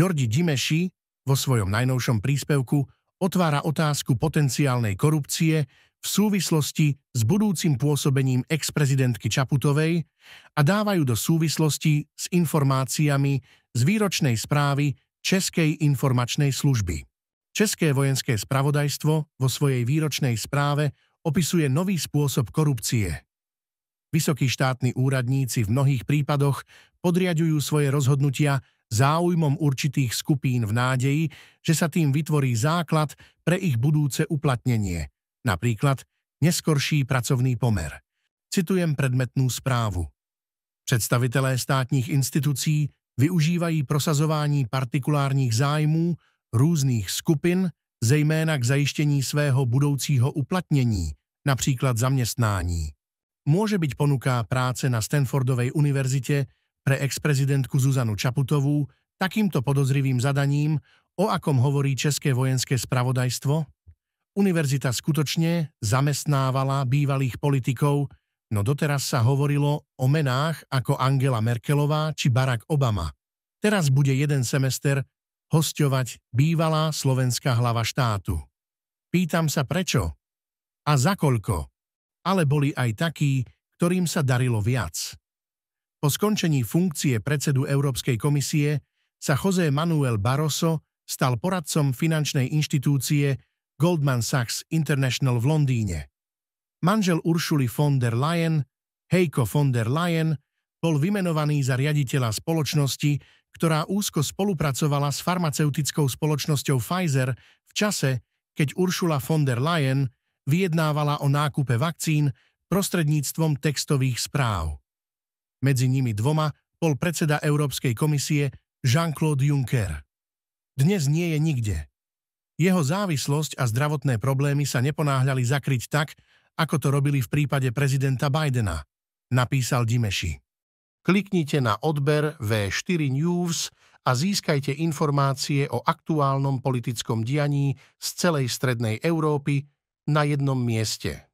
Jordi Dimeši vo svojom najnovšom príspevku otvára otázku potenciálnej korupcie v súvislosti s budúcim pôsobením ex-prezidentky Čaputovej a dávajú do súvislosti s informáciami z výročnej správy Českej informačnej služby. České vojenské spravodajstvo vo svojej výročnej správe opisuje nový spôsob korupcie. Vysokí štátni úradníci v mnohých prípadoch podriadujú svoje rozhodnutia záujmom určitých skupín v nádeji, že sa tým vytvorí základ pre ich budúce uplatnenie, napríklad neskorší pracovný pomer. Citujem predmetnú zprávu. Představitelé státních institucí využívají prosazování partikulárních zájmů různých skupin, zejména k zajištění svého budoucího uplatnění, například zaměstnání. Môže byť ponuká práce na Stanfordovej univerzite pre ex-prezidentku Zuzanu Čaputovú takýmto podozrivým zadaním, o akom hovorí České vojenské spravodajstvo? Univerzita skutočne zamestnávala bývalých politikov, no doteraz sa hovorilo o menách ako Angela Merkelová či Barack Obama. Teraz bude jeden semester hosťovať bývalá slovenská hlava štátu. Pýtam sa prečo a za koľko, ale boli aj takí, ktorým sa darilo viac. Po skončení funkcie predsedu Európskej komisie sa José Manuel Barroso stal poradcom finančnej inštitúcie Goldman Sachs International v Londýne. Manžel Uršuli von der Leyen, Heiko von der Leyen, bol vymenovaný za riaditeľa spoločnosti, ktorá úzko spolupracovala s farmaceutickou spoločnosťou Pfizer v čase, keď Uršula von der Leyen vyjednávala o nákupe vakcín prostredníctvom textových správ. Medzi nimi dvoma bol predseda Európskej komisie Jean-Claude Juncker. Dnes nie je nikde. Jeho závislosť a zdravotné problémy sa neponáhľali zakryť tak, ako to robili v prípade prezidenta Bidena, napísal Dimeši. Kliknite na odber V4 News a získajte informácie o aktuálnom politickom dianí z celej strednej Európy na jednom mieste.